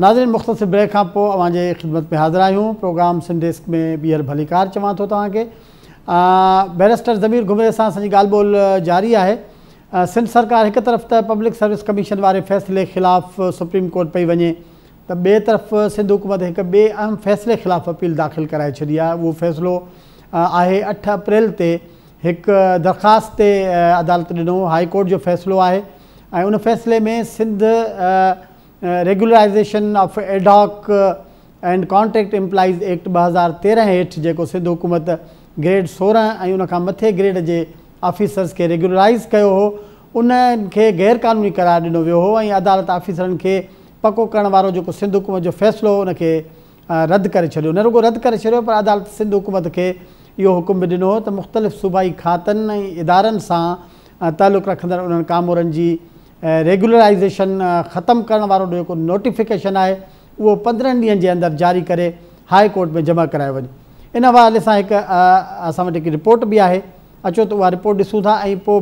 नाज़रीन मुख़्तस ब्रेक खां पोइ अवांजे ख़िदमत में हाज़िर आहियूं प्रोग्राम सिंध डेस्क में बीहर भलीकार चवां थो तव्हांखे बैरिस्टर ज़मीर घुमरे से असांजी ॻाल्हि ॿोल जारी है सिंध सरकार एक तरफ़ त पब्लिक सर्विस कमीशन वे फ़ैसिले खिलाफ़ सुप्रीम कोर्ट पई वञे तो बे तरफ़ सिंध हुकूमत एक बे अहम फ़ैसले खिलाफ़ अपील दाख़िल कराए छी आहे उहो फ़ैसिलो आहे अठ अप्रैल ते हिकु दरख़्वास्त अदालत दिनों हाई कोर्ट जो फैसलो है उन फैसले में Sindh regularisation of ad hoc and contract employees act ॿ हज़ार तेरहं हेठि जेको सिंधु हुकूमत ग्रेड सोरहं ऐं उनखां मथे ग्रेड जे ऑफिसर्स खे रेग्युलराइज़ कयो हो उन खे ग़ैरकानूनी करार ॾिनो वियो हो ऐं अदालत ऑफिसरनि खे पको करण वारो जेको सिंधु हुकूमत जो फ़ैसिलो उनखे रद्द करे छॾियो न रुगो रद्द करे छॾियो पर अदालत सिंधु हुकूमत खे इहो हुकुम बि ॾिनो हुओ त मुख़्तलिफ़ सूबाई खातनि ऐं इदारनि सां तालुक़ु रखंदड़ उन्हनि कामोरनि जी रेगुलराइज़ेशन खत्म करो वारो जेको नोटिफिकेशन है वो पंद्रह ॾींहंनि के अंदर जारी कर हाई कोर्ट में जमा कराए वे इन हवाले से एक असां रिपोर्ट भी है अचो तो वह रिपोर्ट ॾिसूं था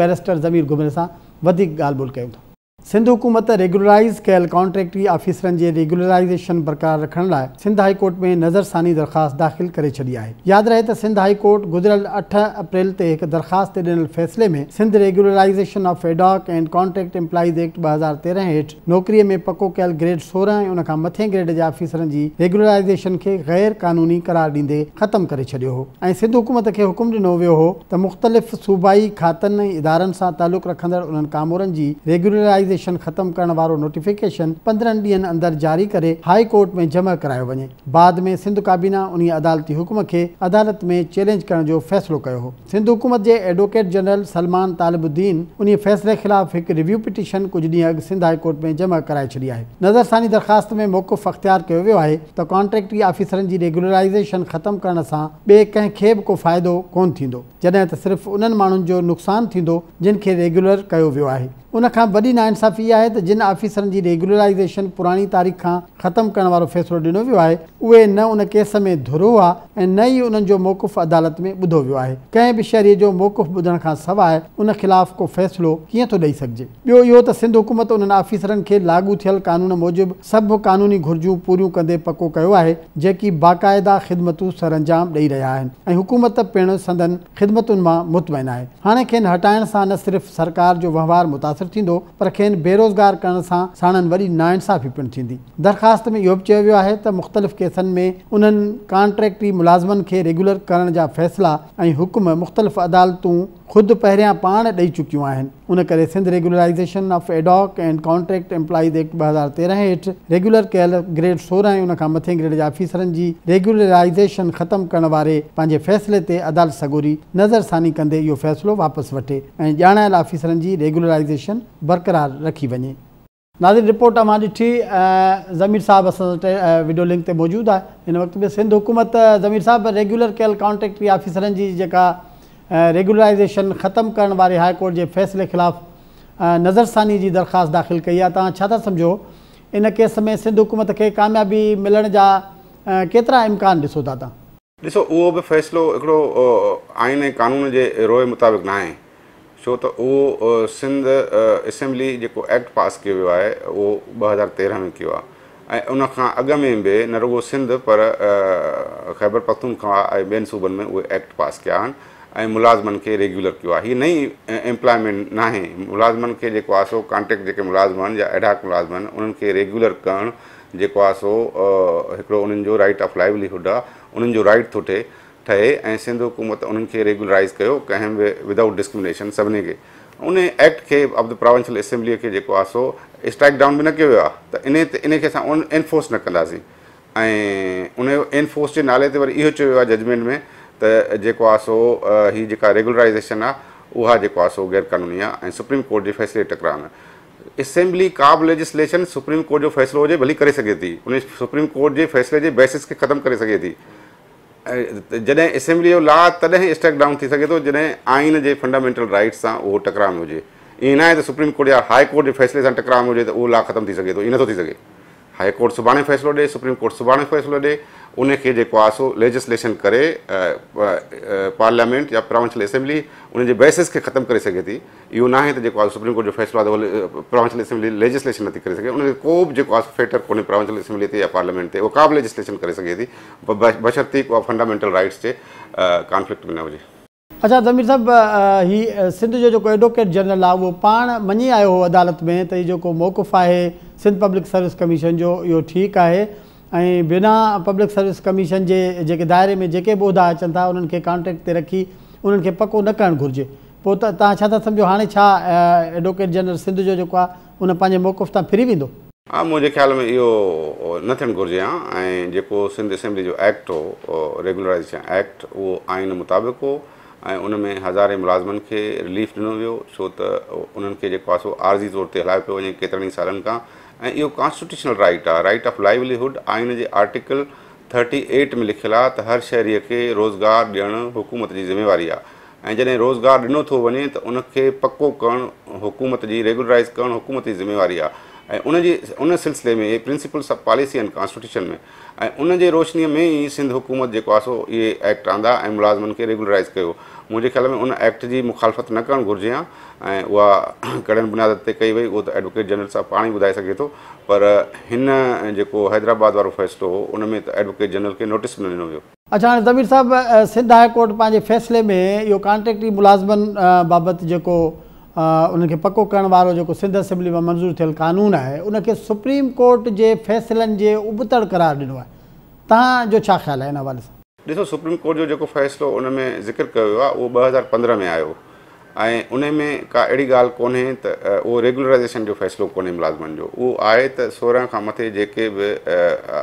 बैरिस्टर ज़मीर घुमरे से गाल बोल क्यों था सिंध हुकूमत रेगुलराइज़ कयल कॉन्ट्रेक्टरी आफ़िसरनि जे रेगुलराइज़ेशन बरकरार रखण लाइ सिंध हाई कोर्ट में नज़रसानी दरख़्वास्त दाख़िल करे छॾी आहे यादि रहे त सिंध हाई कोर्ट गुज़िरियल अठ अप्रैल ते हिकु दरख़्वास्त ॾिनल फ़ैसिले में Sindh regularisation of ad hoc and contract employees act ॿ हज़ार तेरहं हेठि नौकरीअ में पको कयल ग्रेड सोरहं ऐं उनखां मथे ग्रेड जे आफ़िसरनि जी रेगुलराइज़ेशन खे गैर क़ानूनी करार ॾींदे ख़तमु करे छॾियो हो ऐं सिंध हुकूमत खे हुकुम ॾिनो वियो हो त मुख़्तलिफ़ सूबाई खातनि ऐं इदारनि सां तालुक़ु रखंदड़ उन्हनि कामोरनि जी रेगुलराइज़ ऑर्गेनाइजेशन ख़त्म करण वारो नोटिफिकेशन पंद्रहनि ॾींहनि अंदरि जारी करे हाई कोर्ट में जमा करायो वञे बाद में सिंध काबीना उन अदालती हुकुम के अदालत में चैलेंज कर फैसलो फ़ैसिलो हो सिंध हुकूमत के एडवोकेट जनरल सलमान तालिबुद्दीन उन फ़ैसले ख़िलाफ़ एक रिव्यू पिटिशन कुछ ॾींहं अग सिंध हाई कोर्ट में जमा कराए छी है नज़रसानी दरख़्वास्त में मौक़ुफ़ अख़्तियार कयो वियो आहे त कॉन्ट्रेक्टरी ऑफिसरनि जी रेगुलराइज़ेशन ख़तमु करण सां ॿिए कंहिंखे को फ़ाइदो कोन थींदो जॾहिं त सिर्फ़ु उन्हनि माण्हुनि रेगुलर कयो वियो आहे उन खां वॾी नासाफ़ इहा आहे त जिन ऑफ़िसरनि जी रेगुलराइज़ेशन पुराणी तारीख़ खां ख़तमु करण वारो फ़ैसिलो ॾिनो वियो आहे उहे न उन केस में धुरो आहे ऐं न ई उन्हनि जो मौक़ुफ़ु अदालत में ॿुधो वियो आहे कंहिं बि शहरीअ जो मौक़ु ॿुधण खां सवाइ उन ख़िलाफ़ को फ़ैसिलो कीअं थो ॾेई सघिजे ॿियो इहो त सिंध हुकूमत उन्हनि ऑफिसरनि खे लाॻू थियल क़ानून मूजिबि सभु क़ानूनी घुर्जूं पूरियूं कंदे पको कयो आहे जेकी बाक़ाइदा ख़िदमतूं सर अंजाम ॾेई रहिया आहिनि ऐं हुकूमत पिणु सदन ख़िदमतुनि मां मुतमैन आहे हाणे खेनि हटाइण सां न सिर्फ़ु सरकार जो वहिंवारु मुतास सिफ़ थींदो पर खेनि बेरोज़गार करण सां साणनि वरी नाइसाफ़ी पिणु थींदी दरख़्वास्त में इहो बि चयो वियो आहे त मुख़्तलिफ़ केसनि में उन्हनि कॉन्ट्रेक्टी मुलाज़िमनि खे रेगुलर करण जा फ़ैसिला ऐं हुकुम मुख़्तलिफ़ अदालतूं ख़ुदि पहिरियां पाण ॾेई चुकियूं आहिनि उन करे Sindh regularisation of ad hoc and contract employee act ॿ हज़ार तेरहं हेठि रेगुलर कयल ग्रेड सोरहं ऐं उनखां मथे ग्रेड जे आफ़ीसरनि जी रेगुलराइज़ेशन ख़तमु करण वारे पंहिंजे फ़ैसिले ते अदालत सगोरी नज़रसानी कंदे इहो फ़ैसिलो वापसि वठे ऐं ॼाणायल आफ़ीसरनि जी रेगुलराइज़ेशन बरक़रार रखी वञे नाज़िर रिपोर्ट मां ॾिठी ज़मीर साहबु असां वीडियो लिंक ते मौजूदु आहे हिन वक़्तु बि सिंध हुकूमत ज़मीर साहिबु रेगुलर कयल कॉन्ट्रेक्ट आफ़ीसरनि जी जेका रेगुलराइज़ेशन ख़तमु करण वारे हाई कोर्ट जे फ़ैसिले ख़िलाफ़ नज़रसानी जी दरख़्वास्त दाख़िल कई आहे तव्हां छा था सम्झो इन केस में सिंध हुकूमत खे कामयाबी मिलण जा केतिरा इम्कान ॾिसो था तव्हां ॾिसो उहो बि फ़ैसिलो हिकिड़ो आइन ऐं कानून जे रोए मुताबिक़ न आहे छो त उहो सिंध असेंबली जेको एक्ट पास कयो वियो आहे उहो ॿ हज़ार तेरहं में कयो आहे ऐं उन खां में बि न रुगो सिंध पर ख़ैबर पखून खां ऐं ॿियनि सूबनि में उहे एक्ट पास कया आहिनि ऐं मुलाज़िमनि खे रेग्युलर कयो आहे हीअ नई एम्प्लॉयमेंट न आहे मुलाज़मनि खे जेको आहे सो कॉन्टेक्ट जेके मुलाज़िम आहिनि या एडाक मुलाज़िम आहिनि उन्हनि खे रेगुलर करणु जेको आहे सो हिकिड़ो उन्हनि जो राइट ऑफ लाइवलीहुड आहे उन्हनि जो राइट थो ठहे ठहे ऐं सिंध हुकूमत उन्हनि खे रेगुलराइज़ कयो कंहिं बि विदाउट डिस्क्रिमिनेशन सभिनी खे उन एक्ट खे ऑफ द प्रोविंशल असेंबलीअ खे जेको आहे सो स्ट्राइक डाउन बि न कयो वियो आहे त इन ते इन खे असां उन एनफोर्स न कंदासीं ऐं उन एनफोर्स जे नाले ते वरी इहो चयो वियो आहे जजमेंट में त जेको आहे सो ही जेका रेगुलराइज़ेशन आहे उहा जेको आहे सो गैरकानूनी आहे ऐं सुप्रीम कोर्ट जे फ़ैसिले असेंबली का काब लेजिसलेशन सुप्रीम कोर्ट जो फ़ैसिलो हुजे भली करे सघे थी उन सुप्रीम कोर्ट जे फ़ैसिले जे बेसिस खे ख़तमु करे सघे थी ऐं जॾहिं असैम्बली जो ला तॾहिं स्टेक डाउन थी सघे थो जॾहिं आइन जे फंडामेंटल राइट्स सां उहो टकराम हुजे ईअं न आहे त सुप्रीम कोर्ट या हाई कोर्ट जे फ़ैसिले सां टकराम हुजे त उहो ला ख़तमु थी सघे थो ईअं नथो थी सघे हाई कोर्ट सुभाणे फ़ैसिलो ॾिए सुप्रीम कोर्ट सुभाणे फ़ैसिलो ॾिए उन खे जेको आहे सो लेजिस्लेशन करे पार्लियामेंट या प्रोवेंशल असेंबली उन जे बेसिस खे ख़तमु करे सघे थी इहो न आहे त जेको आहे सुप्रीम कोर्ट जो फ़ैसिलो आहे त प्रोवेंशल असेंबली लेजिस्लेशन नथी करे सघे उनखे को बि जेको आहे फेटर कोन्हे प्रोवेंशल असेंबली ते या पार्लियामेंट ते उहो का बि लेजिस्लेशन करे सघे थी बशर्ती बशरती फंडामेंटल राइट्स जे कॉन्फ्लिक्ट में न हुजे अच्छा ज़मीर साहिबु हीअ सिंध जो जेको एडवोकेट जनरल आहे उहो पाण मञी आयो हो अदालत में त इहो जेको मौक़ु आहे सिंध पब्लिक सर्विस कमीशन जो इहो ठीकु आहे ऐं बिना पब्लिक सर्विस कमीशन जे जेके में जेके बि उहिदा अचनि था उन्हनि खे कॉन्ट्रेक्ट ते रखी उन्हनि खे पको न करणु घुरिजे पोइ त तव्हां छा था सम्झो हाणे छा एडवोकेट जनरल सिंध जो जेको आहे उन पंहिंजे मौक़ु तां फिरी वेंदो हा मुंहिंजे ख़्याल में इहो न थियणु घुरिजे हा ऐं जेको सिंध असेंबली जो एक्ट हो रेग्युलराइज़ेशन एक्ट उहो मुताबिक़ ऐं उन में हज़ारे मुलाज़िमनि खे रिलीफ ॾिनो वियो छो त उन्हनि खे जेको आहे सो आर्ज़ी तौर ते हलाए पियो वञे केतिरनि ई सालनि खां ऐं इहो कॉन्स्टिट्यूशनल राइट आहे राइट ऑफ लाइवलीहुड आइन जे आर्टिकल थर्टी एट में लिखियलु आहे त हर शहरीअ खे रोज़गार ॾियणु हुकूमत जी ज़िम्मेवारी आहे ऐं जॾहिं रोज़गारु ॾिनो थो वञे त उनखे पको करणु हुकूमत जी रेगुलराइज़ करणु हुकूमत जी ज़िम्मेवारी आहे ऐं उनजे उन सिलसिले में प्रिंसिपल्स ऑफ पॉलिसी आहिनि कॉन्स्टिट्यूशन में ऐं उन जे रोशनीअ में ई सिंध हुकूमत जेको आहे सो इहे एक्ट आंदा ऐं मुलाज़िमनि खे रेगुलराइज़ कयो मुंहिंजे ख़्याल में उन एक्ट जी मुखालफ़त न करणु घुर्जे हां ऐं उहा कहिड़े बुनियाद ते कई वई उहा त एडवोकेट जनरल साहिबु पाण ई ॿुधाए सघे थो पर हिन जेको हैदराबाद वारो फ़ैसिलो हो उन में त एडवोकेट जनरल खे नोटिस न ॾिनो हुयो कोर्ट पंहिंजे फ़ैसिले में इहो कॉन्ट्रेक्ट मुलाज़िम जेको उन पको करण वारो जेको सिंध असेंबली में मंज़ूर थियल कानून आहे उनखे सुप्रीम कोर्ट जे फ़ैसिलनि जे उबतड़ करार ॾिनो आहे तव्हांजो छा ख़्यालु आहे ॾिसो सुप्रीम कोर्ट जो जेको फ़ैसिलो उन में ज़िक्र कयो आहे उहो ॿ हज़ार पंद्रहं में आयो ऐं उन में का अहिड़ी ॻाल्हि कोन्हे त उहो रेगुलराइज़ेशन जो फ़ैसिलो कोन्हे मुलाज़िमनि जो उहो आहे त सोरहं खां मथे जेके बि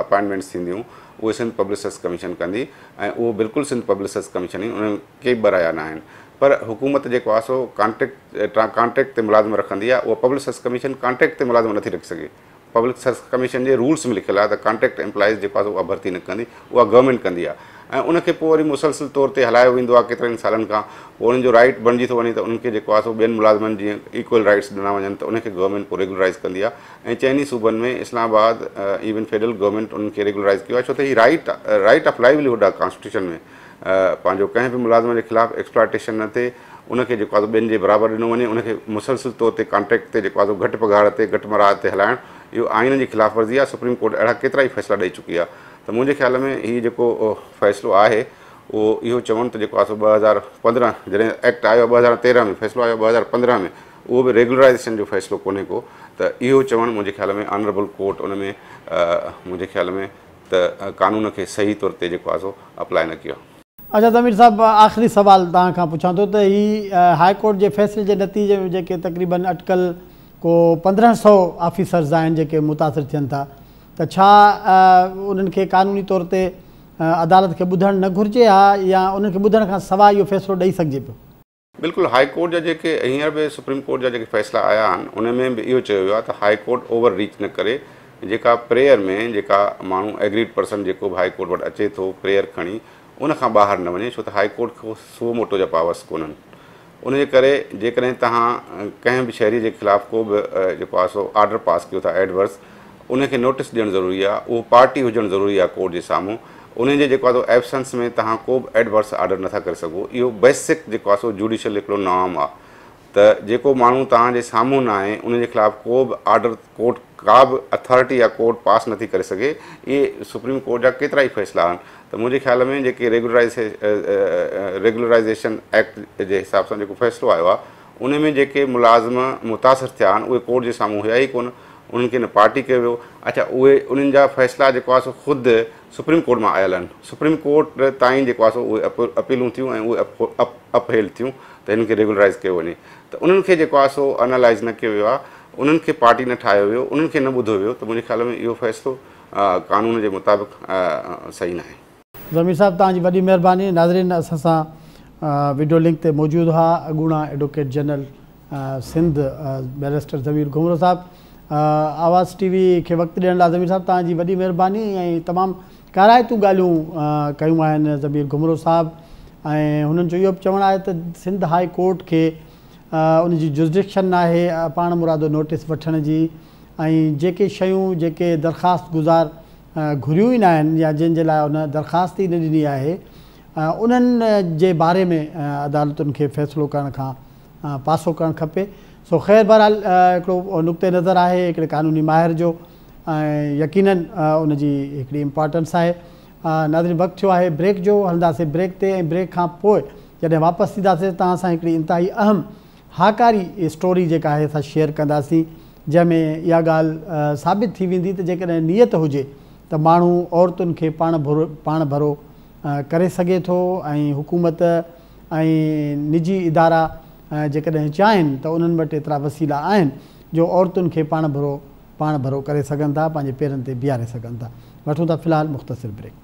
अपॉइंटमेंट्स थींदियूं उहे सिंध पब्लिक सर्विस कमीशन कंदी ऐं उहो बिल्कुलु सिंध पब्लिक सर्विस कमीशन ई उन के बराया न आहिनि पर हुकूमत जेको आहे सो कॉन्टेक्ट कॉन्ट्रेक्ट ते मुलाज़िम रखंदी आहे उहा पब्लिक सर्विस कमीशन कॉन्ट्रेक्ट ते मुलाज़िम नथी रखी सघे पब्लिक सर्विस कमीशन जे रूल्स लिखियलु आहे त कॉन्ट्रेक्ट एम्प्लॉइस जेको आहे उहा भर्ती न कंदी उहा गवर्मेंट कंदी आहे ऐं उनखे पोइ वरी मुसलसिल तौर ते हलायो वेंदो आहे केतिरनि सालनि खां पोइ उन्हनि जो राइट बणिजी थो वञे त उन्हनि खे जेको आहे सो ॿियनि मुलाज़िमनि जीअं इक्वल राइट्स ॾिना वञनि त उनखे गवर्नमेंट पोइ रेगुलराइज़ कंदी आहे ऐं चइनी सूबनि में इस्लामाबाद इवन फेडरल गवर्नमेंट उन्हनि खे रेगुलराइज़ कयो आहे छो त हीउ राइट राइट ऑफ लाइवलीहुड आहे कॉन्स्टिट्यूशन में पंहिंजो कंहिं बि मुलाज़िम जे ख़िलाफ़ु एक्सप्लाटेशन न थिए उनखे जेको आहे ॿियनि जे बराबरि ॾिनो वञे उनखे मुसलसिल तौर ते कॉन्ट्रेक्ट ते जेको आहे घटि पघार ते घटि मराह ते हलाइणु इहो आइन जी ख़िलाफ़ वर्ज़ी आहे सुप्रीम कोर्ट अहिड़ा केतिरा ई फ़ैसिला ॾेई चुकी आहे त मुंहिंजे ख़्याल में हीउ जेको फ़ैसिलो आहे उहो इहो चवनि त जेको आहे सो ॿ हज़ार पंद्रहं जॾहिं एक्ट आयो ॿ हज़ार तेरहं में फ़ैसिलो आयो ॿ हज़ार पंद्रहं में उहो बि रेगुलराइज़ेशन जो फ़ैसिलो कोन्हे को त इहो चवनि मुंहिंजे ख़्याल में ऑनरेबल कोर्ट उन में मुंहिंजे ख़्याल में त कानून खे सही तौर ते जेको आहे सो अप्लाई न कयो अच्छा तमीर साहब आख़िरी सवाल तव्हां खां पुछां थो त हीअ हाई कोर्ट जे फ़ैसिले जे नतीजे में जेके तक़रीबन अटकल को पंद्रहं सौ ऑफिसर्स आहिनि जेके मुतासिर थियनि था त छा उन्हनि खे कानूनी तौर ते अदालत खे ॿुधणु न घुरिजे या उन्हनि खे ॿुधण खां सवाइ इहो फ़ैसिलो ॾेई सघिजे पियो बिल्कुलु हाई कोर्ट जा जेके हींअर बि सुप्रीम कोर्ट जा जेके फ़ैसिला आया आहिनि उनमें बि इहो चयो वियो आहे त हाई कोर्ट ओवर रीच न करे जेका प्रेयर में जेका माण्हू एग्रीड पर्सन जेको बि हाई कोर्ट वटि अचे थो प्रेयर खणी उन खां ॿाहिरि न वञे छो त हाई कोर्ट खे सू मोटो जा पावर्स कोन्हनि उन करे जेकॾहिं तव्हां कंहिं बि शहरी जे ख़िलाफ़ु को बि सो ऑडर पास कयो था एडवर्स उन नोटिस ॾियणु ज़रूरी आहे उहो पार्टी हुजणु ज़रूरी आहे कोर्ट जे साम्हूं उन जेको आहे एबसेंस में तव्हां को बि एडवर्स आर्डर नथा करे सघो इहो बेसिक जेको आहे सो जुडिशल हिकिड़ो नाम आहे त जेको माण्हू तव्हांजे साम्हूं न आहे उन जे ख़िलाफ़ु को बि ऑडर कोर्ट का बि अथॉरिटी या कोर्ट पास नथी करे सघे इहे सुप्रीम कोर्ट जा केतिरा ई फ़ैसिला आहिनि त मुंहिंजे ख़्याल में जेके रेग्युलराइज़ेशन रेगुलराइज़ेशन एक्ट जे हिसाब सां जेको फ़ैसिलो आयो आहे उन में जेके मुलाज़िम मुतासिर थिया आहिनि उहे कोर्ट जे साम्हूं हुआ ई कोन उन्हनि खे न पार्टी कयो वियो अच्छा उहे उन्हनि जा फ़ैसिला जेको आहे सो ख़ुदि सुप्रीम कोर्ट मां आयल आहिनि सुप्रीम कोर्ट ताईं जेको आहे सो उहे अपीलूं थियूं ऐं उहे अपहेल थियूं त हिनखे रेगुलराइज़ कयो वञे त उन्हनि खे जेको आहे सो अनालाइज़ न कयो वियो आहे उन्हनि खे पाटी न ठाहियो वियो उन्हनि खे न ॿुधो वियो त मुंहिंजे ख़्याल में इहो फ़ैसिलो कानून जे मुताबिक़ सही न आहे ज़मीर साहिबु तव्हांजी महिरबानी वीडियो लिंक ते मौजूदु हुआ जनरल साहिबु आवाज़ टीवी वी खे वक़्तु ॾियण लाइ ज़मीर साहिबु तव्हांजी वॾी महिरबानी ऐं तमामु कारायतूं ॻाल्हियूं कयूं आहिनि ज़मीर घुमरो साहिबु ऐं हुननि जो इहो बि चवणु आहे त सिंध हाई कोर्ट खे उनजी जुज़िक्शन आहे पाण मुरादो नोटिस वठण जी ऐं जेके शयूं जेके दरख़्वास्त गुज़ारि घुरियूं ई न आहिनि या जंहिंजे लाइ हुन दरख़्वास्त ई न ॾिनी आहे उन्हनि जे बारे में अदालतुनि खे फ़ैसिलो करण खां पासो करणु सो ख़ैर बहरहाल हिकिड़ो नुक़्ते नज़र आहे हिकिड़े कानूनी माहिर जो ऐं यकीननि उनजी हिकिड़ी इम्पोटेंस आहे नाज़रीन वक़्तु थियो आहे ब्रेक जो हलंदासीं ब्रेक ते ऐं ब्रेक खां पोइ जॾहिं वापसि ईंदासीं तव्हां असां हिकिड़ी इंताही अहम हाकारी स्टोरी जेका आहे असां शेयर कंदासीं जंहिंमें इहा ॻाल्हि साबित थी वेंदी त जेकॾहिं नियत हुजे त माण्हू औरतुनि खे पाण भरो पाण भरो करे सघे थो ऐं हुकूमत ऐं निजी इदारा जेकॾहिं चाहिनि त उन्हनि वटि एतिरा वसीला आहिनि जो औरतुनि खे पाण भरो पाण भरो करे सघनि था पंहिंजे पेरनि ते बीहारे सघनि था वठूं था फ़िलहालु मुख़्तसिर ब्रेक